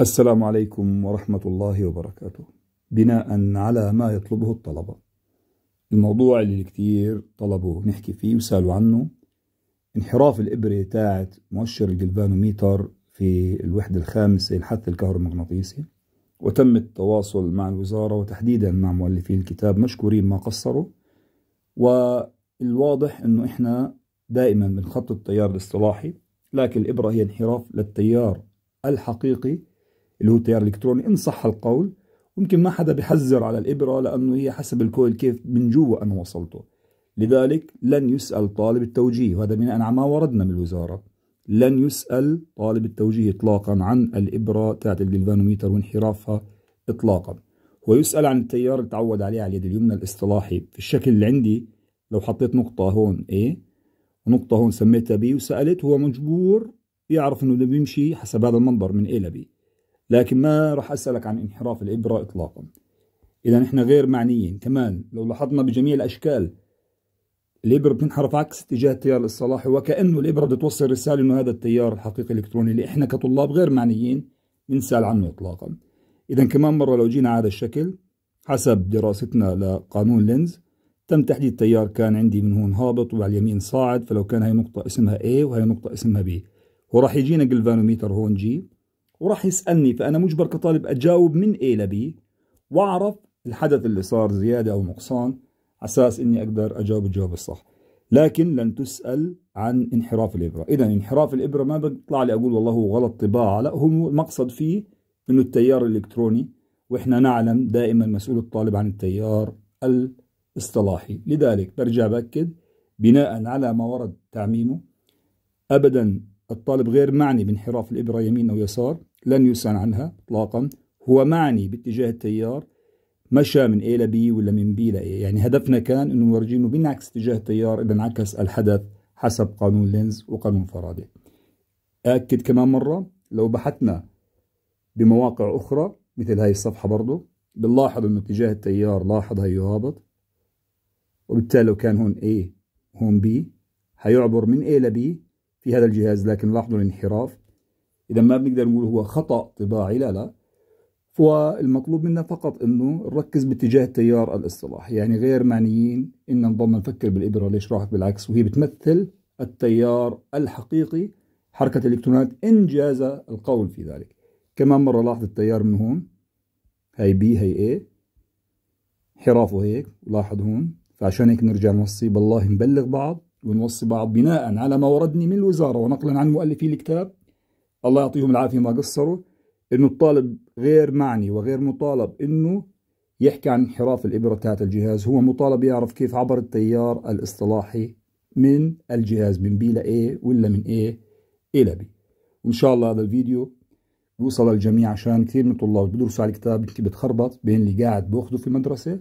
السلام عليكم ورحمة الله وبركاته بناء على ما يطلبه الطلبة الموضوع اللي كتير طلبوا نحكي فيه وسالوا عنه انحراف الإبرة تاعت مؤشر الجلفانوميتر في الوحدة الخامسة الحث الكهرومغناطيسي وتم التواصل مع الوزارة وتحديدا مع مؤلفي الكتاب مشكورين ما قصروا والواضح انه احنا دائما بنخطط التيار الاصطلاحي لكن الإبرة هي انحراف للتيار الحقيقي اللي هو التيار الالكتروني ان صح القول ويمكن ما حدا بحذر على الابره لانه هي حسب الكويل كيف من جوا انا وصلته لذلك لن يسال طالب التوجيه وهذا بناء على ما وردنا من الوزاره لن يسال طالب التوجيه اطلاقا عن الابره تاعت الجلفانوميتر وانحرافها اطلاقا ويسال عن التيار اللي تعود عليه على اليد اليمنى الاصطلاحي في الشكل اللي عندي لو حطيت نقطه هون ايه ونقطه هون سميتها بي وسالت هو مجبور يعرف انه بده بيمشي حسب هذا المنظر من ايه لبي لكن ما راح أسألك عن انحراف الإبرة إطلاقا إذا نحن غير معنيين كمان لو لاحظنا بجميع الأشكال الإبرة بتنحرف عكس اتجاه التيار الإصلاحي وكأنه الإبرة بتوصل رسالة إنه هذا التيار الحقيقي الإلكتروني اللي إحنا كطلاب غير معنيين بنسأل عنه إطلاقا إذا كمان مرة لو جينا على هذا الشكل حسب دراستنا لقانون لينز تم تحديد تيار كان عندي من هون هابط وعلى اليمين صاعد فلو كان هاي نقطة اسمها A وهي نقطة اسمها B وراح يجينا جلفانوميتر هون جي وراح يسألني فأنا مجبر كطالب أجاوب من A ل B وأعرف الحدث اللي صار زيادة أو نقصان أساس إني أقدر أجاوب الجواب الصح لكن لن تسأل عن انحراف الإبرة إذا انحراف الإبرة ما بيطلع لي أقول والله هو غلط طباعة لا هو المقصد فيه إنه التيار الإلكتروني وإحنا نعلم دائما مسؤول الطالب عن التيار الاصطلاحي لذلك برجع بأكد بناء على ما ورد تعميمه أبدا الطالب غير معني بانحراف الإبرة يمين أو يسار لن يسأل عنها إطلاقا هو معني باتجاه التيار مشى من A ل B ولا من B ل A يعني هدفنا كان أنه نورجيه أنه بينعكس اتجاه التيار إذا انعكس الحدث حسب قانون لينز وقانون فارادي أكد كمان مرة لو بحثنا بمواقع أخرى مثل هاي الصفحة برضو بنلاحظ أنه اتجاه التيار لاحظ هي يهابط وبالتالي لو كان هون A هون B هيعبر من A ل B في هذا الجهاز لكن لاحظوا الانحراف إذا ما بنقدر نقول هو خطأ طباعي لا لا والمطلوب منا فقط انه نركز باتجاه التيار الاصطلاح يعني غير معنيين ان نضلنا نفكر بالابره ليش راحت بالعكس وهي بتمثل التيار الحقيقي حركه الالكترونات ان جاز القول في ذلك كمان مره لاحظ التيار من هون هي بي هي اي حرافه هيك لاحظ هون فعشان هيك نرجع نوصي بالله نبلغ بعض ونوصي بعض بناء على ما وردني من الوزاره ونقلا عن مؤلفي الكتاب الله يعطيهم العافية ما قصروا انه الطالب غير معني وغير مطالب انه يحكي عن انحراف الإبرة تاعت الجهاز هو مطالب يعرف كيف عبر التيار الاصطلاحي من الجهاز من بي لاي ولا من اي إلى بي وإن شاء الله هذا الفيديو يوصل للجميع عشان كثير من الطلاب بيدرسوا على الكتاب يمكن بتخربط بين اللي قاعد باخذه في المدرسة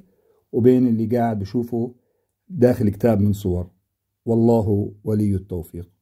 وبين اللي قاعد بشوفه داخل كتاب من صور والله ولي التوفيق